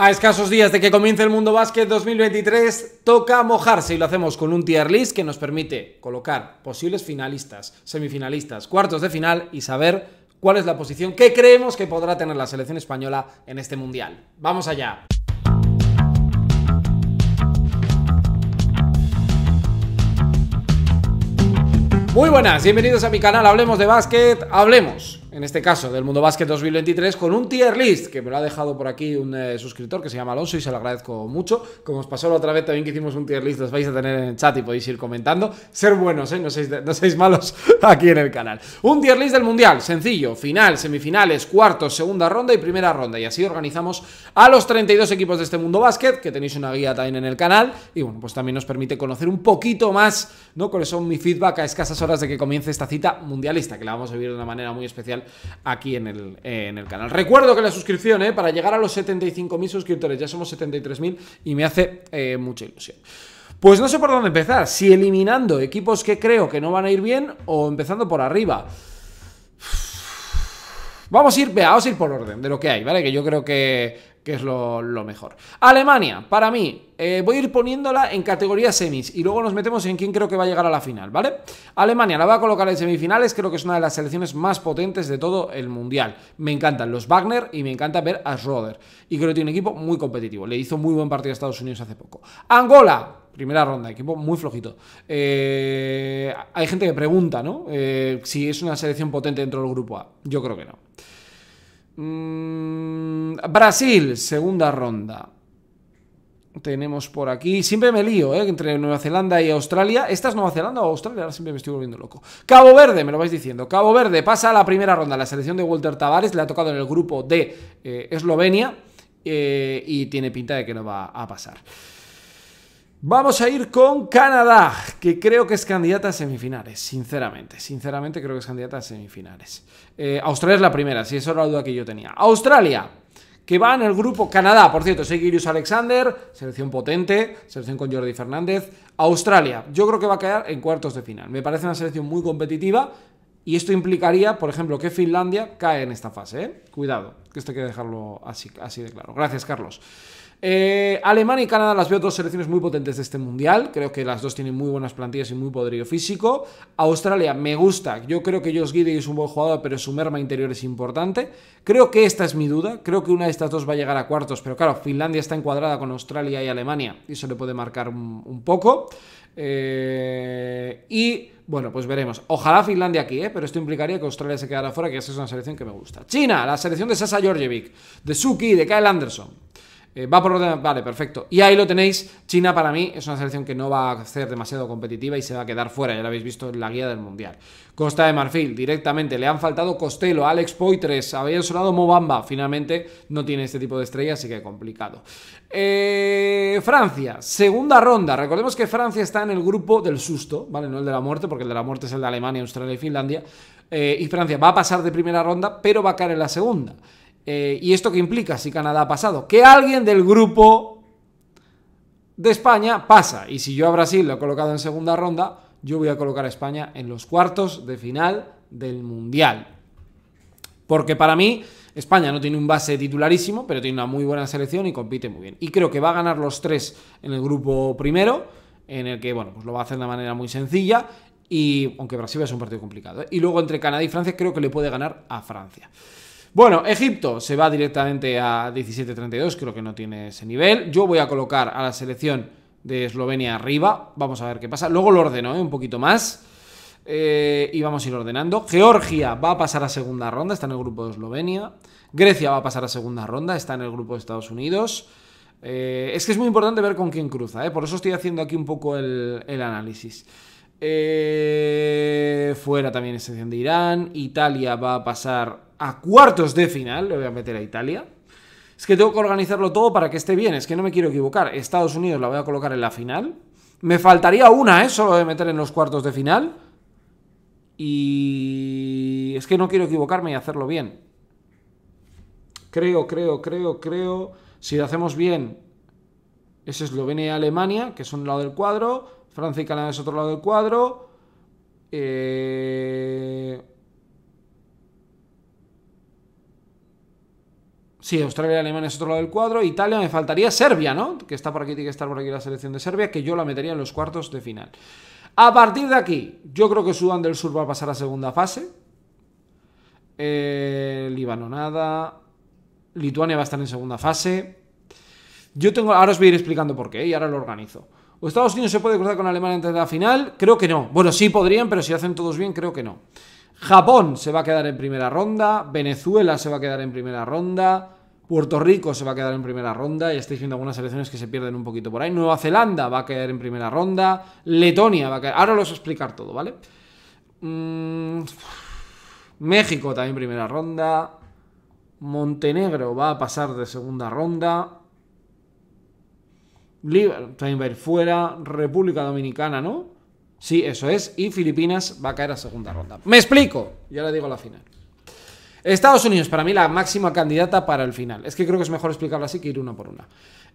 A escasos días de que comience el Mundo Básquet 2023, toca mojarse y lo hacemos con un tier list que nos permite colocar posibles finalistas, semifinalistas, cuartos de final y saber cuál es la posición que creemos que podrá tener la selección española en este Mundial. ¡Vamos allá! Muy buenas, bienvenidos a mi canal Hablemos de Básquet, hablemos en este caso, del Mundo Básquet 2023, con un tier list que me lo ha dejado por aquí un eh, suscriptor que se llama Alonso y se lo agradezco mucho. Como os pasó la otra vez también que hicimos un tier list, los vais a tener en el chat y podéis ir comentando. Ser buenos, ¿eh? no, seis, malos aquí en el canal. Un tier list del Mundial, sencillo, final, semifinales, cuartos, segunda ronda y primera ronda. Y así organizamos a los 32 equipos de este Mundo Básquet, que tenéis una guía también en el canal. Y bueno, pues también nos permite conocer un poquito más, ¿no? Cuáles son mi feedback a escasas horas de que comience esta cita mundialista, que la vamos a vivir de una manera muy especial aquí en el, canal. Recuerdo que la suscripción, eh, para llegar a los 75.000 suscriptores, ya somos 73.000 y me hace eh, mucha ilusión. Pues no sé por dónde empezar, si eliminando equipos que creo que no van a ir bien o empezando por arriba. Vamos a ir, vamos a ir por orden de lo que hay, ¿vale? Que yo creo que que es lo, mejor. Alemania, para mí, eh, voy a ir poniéndola en categoría semis y luego nos metemos en quién creo que va a llegar a la final, ¿vale? Alemania la voy a colocar en semifinales, creo que es una de las selecciones más potentes de todo el Mundial. Me encantan los Wagner y me encanta ver a Schroeder. Y creo que tiene un equipo muy competitivo, le hizo muy buen partido a Estados Unidos hace poco. Angola, primera ronda, equipo muy flojito. Eh, hay gente que pregunta, ¿no? Eh, si es una selección potente dentro del grupo A. Yo creo que no. Mm, Brasil, segunda ronda. Tenemos por aquí. Siempre me lío, eh, Entre Nueva Zelanda y Australia. ¿Esta es Nueva Zelanda o Australia? Ahora siempre me estoy volviendo loco. Cabo Verde, me lo vais diciendo. Cabo Verde pasa a la primera ronda. La selección de Walter Tavares le ha tocado en el grupo de eh, Eslovenia. Eh, y tiene pinta de que no va a pasar. Vamos a ir con Canadá, que creo que es candidata a semifinales, sinceramente. Sinceramente creo que es candidata a semifinales. Eh, Australia es la primera, si eso era la duda que yo tenía. Australia, que va en el grupo Canadá, por cierto, Seguirius Alexander, selección potente, selección con Jordi Fernández. Australia, yo creo que va a quedar en cuartos de final. Me parece una selección muy competitiva y esto implicaría, por ejemplo, que Finlandia cae en esta fase. ¿eh? Cuidado, que esto hay que dejarlo así, así de claro. Gracias, Carlos. Eh, Alemania y Canadá las veo dos selecciones muy potentes de este mundial. Creo que las dos tienen muy buenas plantillas y muy poderío físico. Australia me gusta. Yo creo que Josh Gidey es un buen jugador, pero su merma interior es importante. Creo que esta es mi duda. Creo que una de estas dos va a llegar a cuartos, pero claro, Finlandia está encuadrada con Australia y Alemania y eso le puede marcar un, poco. Eh, y bueno, pues veremos. Ojalá Finlandia aquí, ¿eh? pero esto implicaría que Australia se quedara fuera, que esa es una selección que me gusta. China, la selección de Sasa Georgievic, de Suki, de Kyle Anderson. Eh, va por Vale, perfecto. Y ahí lo tenéis. China para mí es una selección que no va a ser demasiado competitiva y se va a quedar fuera. Ya lo habéis visto en la guía del Mundial. Costa de Marfil, directamente. Le han faltado Costello, Alex Poitres. Había sonado Mobamba. Finalmente no tiene este tipo de estrella, así que complicado. Eh, Francia, segunda ronda. Recordemos que Francia está en el grupo del susto, ¿vale? No el de la muerte, porque el de la muerte es el de Alemania, Australia y Finlandia. Eh, y Francia va a pasar de primera ronda, pero va a caer en la segunda. Eh, ¿Y esto qué implica si Canadá ha pasado? Que alguien del grupo de España pasa. Y si yo a Brasil lo he colocado en segunda ronda, yo voy a colocar a España en los cuartos de final del Mundial. Porque para mí, España no tiene un base titularísimo, pero tiene una muy buena selección y compite muy bien. Y creo que va a ganar los tres en el grupo primero, en el que, bueno, pues lo va a hacer de manera muy sencilla. Y aunque Brasil es un partido complicado. ¿eh? Y luego entre Canadá y Francia, creo que le puede ganar a Francia. Bueno, Egipto se va directamente a 17-32, creo que no tiene ese nivel. Yo voy a colocar a la selección de Eslovenia arriba, vamos a ver qué pasa. Luego lo ordeno ¿eh? un poquito más. Eh, y vamos a ir ordenando. Georgia va a pasar a segunda ronda, está en el grupo de Eslovenia. Grecia va a pasar a segunda ronda, está en el grupo de Estados Unidos. Eh, es que es muy importante ver con quién cruza, por eso estoy haciendo aquí un poco el, análisis. fuera también excepción de Irán. Italia va a pasar a cuartos de final, le voy a meter a Italia. Es que tengo que organizarlo todo para que esté bien, es que no me quiero equivocar. Estados Unidos la voy a colocar en la final. Me faltaría una, ¿eh? Solo de meter en los cuartos de final. Y es que no quiero equivocarme y hacerlo bien. Creo, creo, creo, creo. Si lo hacemos bien, es Eslovenia y Alemania, que son un lado del cuadro. Francia y Canadá es otro lado del cuadro. Eh... Sí, Australia y Alemania es otro lado del cuadro. Italia me faltaría Serbia, ¿no? Que está por aquí, tiene que estar por aquí la selección de Serbia, que yo la metería en los cuartos de final. A partir de aquí, yo creo que Sudán del Sur va a pasar a segunda fase. Eh, Líbano nada. Lituania va a estar en segunda fase. Yo tengo. Ahora os voy a ir explicando por qué y ahora lo organizo. ¿O Estados Unidos se puede cruzar con Alemania antes de la final? Creo que no. Bueno, sí podrían, pero si hacen todos bien, creo que no. Japón se va a quedar en primera ronda. Venezuela se va a quedar en primera ronda. Puerto Rico se va a quedar en primera ronda, Ya estáis viendo algunas selecciones que se pierden un poquito por ahí. Nueva Zelanda va a quedar en primera ronda, Letonia va a quedar. Ahora os voy a explicar todo, ¿vale? Mm, México también primera ronda. Montenegro va a pasar de segunda ronda. Liber también va a ir fuera. República Dominicana, ¿no? Sí, eso es. Y Filipinas va a caer a segunda ronda. ¡Me explico! Ya le digo la final. Estados Unidos, para mí, la máxima candidata para el final. Es que creo que es mejor explicarlo así que ir una por una.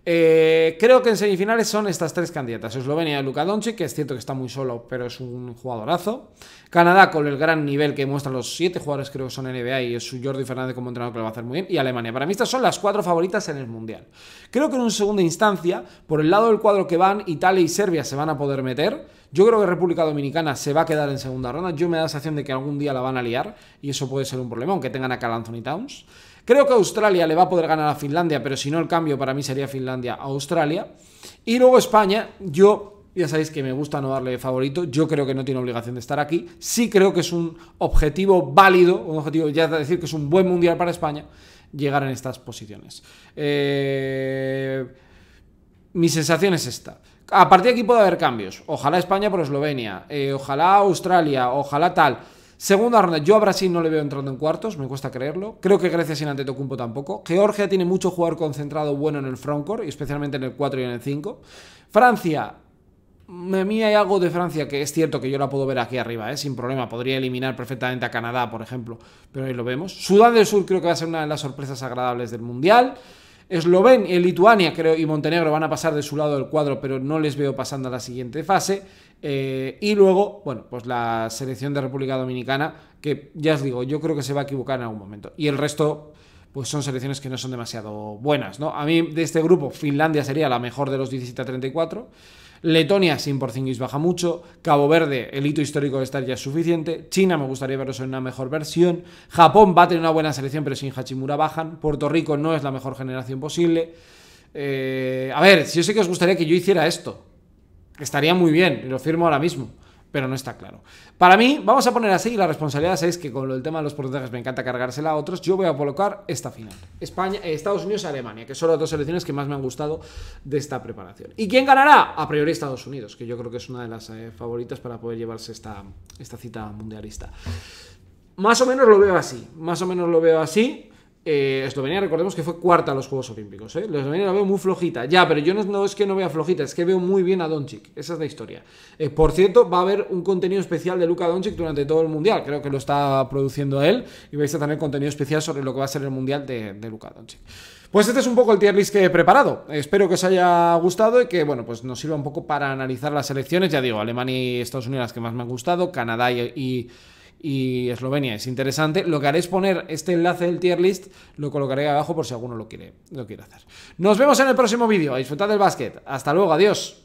Eh, creo que en semifinales son estas tres candidatas. Eslovenia Luka Doncic, que es cierto que está muy solo, pero es un jugadorazo. Canadá con el gran nivel que muestran los siete jugadores, creo que son NBA, y es su Jordi Fernández como entrenador que lo va a hacer muy bien. Y Alemania. Para mí estas son las cuatro favoritas en el Mundial. Creo que en una segunda instancia, por el lado del cuadro que van, Italia y Serbia se van a poder meter yo creo que República Dominicana se va a quedar en segunda ronda. Yo me da la sensación de que algún día la van a liar y eso puede ser un problema, aunque tengan a Anthony Towns. Creo que Australia le va a poder ganar a Finlandia, pero si no, el cambio para mí sería Finlandia a Australia. Y luego España, yo ya sabéis que me gusta no darle favorito, yo creo que no tiene obligación de estar aquí, sí creo que es un objetivo válido, un objetivo, ya decir que es un buen mundial para España, llegar en estas posiciones. Eh, mi sensación es esta. A partir de aquí puede haber cambios. Ojalá España por Eslovenia, eh, ojalá Australia, ojalá tal. Segunda ronda, yo a Brasil no le veo entrando en cuartos, me cuesta creerlo. Creo que Grecia sin Antetokounmpo tampoco. Georgia tiene mucho jugador concentrado bueno en el y especialmente en el 4 y en el 5. Francia, a mí hay algo de Francia que es cierto que yo la puedo ver aquí arriba, eh, sin problema. Podría eliminar perfectamente a Canadá, por ejemplo, pero ahí lo vemos. Sudán del Sur creo que va a ser una de las sorpresas agradables del Mundial. Eslovenia, Lituania, creo, y Montenegro van a pasar de su lado del cuadro, pero no les veo pasando a la siguiente fase. Eh, y luego, bueno, pues la selección de República Dominicana, que ya os digo, yo creo que se va a equivocar en algún momento. Y el resto, pues son selecciones que no son demasiado buenas, ¿no? A mí de este grupo, Finlandia sería la mejor de los 17 a 34. Letonia sin Porzingis baja mucho, Cabo Verde, el hito histórico de estar ya es suficiente, China me gustaría verlos en una mejor versión, Japón va a tener una buena selección pero sin Hachimura bajan, Puerto Rico no es la mejor generación posible. Eh, a ver, si yo sé que os gustaría que yo hiciera esto, estaría muy bien, lo firmo ahora mismo pero no está claro. Para mí, vamos a poner así, la responsabilidad es que con el tema de los porcentajes me encanta cargársela a otros, yo voy a colocar esta final. España, eh, Estados Unidos y Alemania, que son las dos selecciones que más me han gustado de esta preparación. ¿Y quién ganará? A priori Estados Unidos, que yo creo que es una de las eh, favoritas para poder llevarse esta, esta cita mundialista. Más o menos lo veo así, más o menos lo veo así. Eh, Eslovenia, recordemos que fue cuarta a los Juegos Olímpicos. ¿eh? La Eslovenia la veo muy flojita. Ya, pero yo no, es que no vea flojita, es que veo muy bien a Doncic. Esa es la historia. Eh, por cierto, va a haber un contenido especial de Luka Doncic durante todo el Mundial. Creo que lo está produciendo él. Y vais a tener contenido especial sobre lo que va a ser el Mundial de, de Luka Doncic. Pues este es un poco el tier list que he preparado. Espero que os haya gustado y que, bueno, pues nos sirva un poco para analizar las elecciones. Ya digo, Alemania y Estados Unidos las que más me han gustado, Canadá y y Eslovenia. Es interesante. Lo que haré es poner este enlace del tier list, lo colocaré abajo por si alguno lo quiere, lo hacer. Nos vemos en el próximo vídeo. A del básquet. Hasta luego, adiós.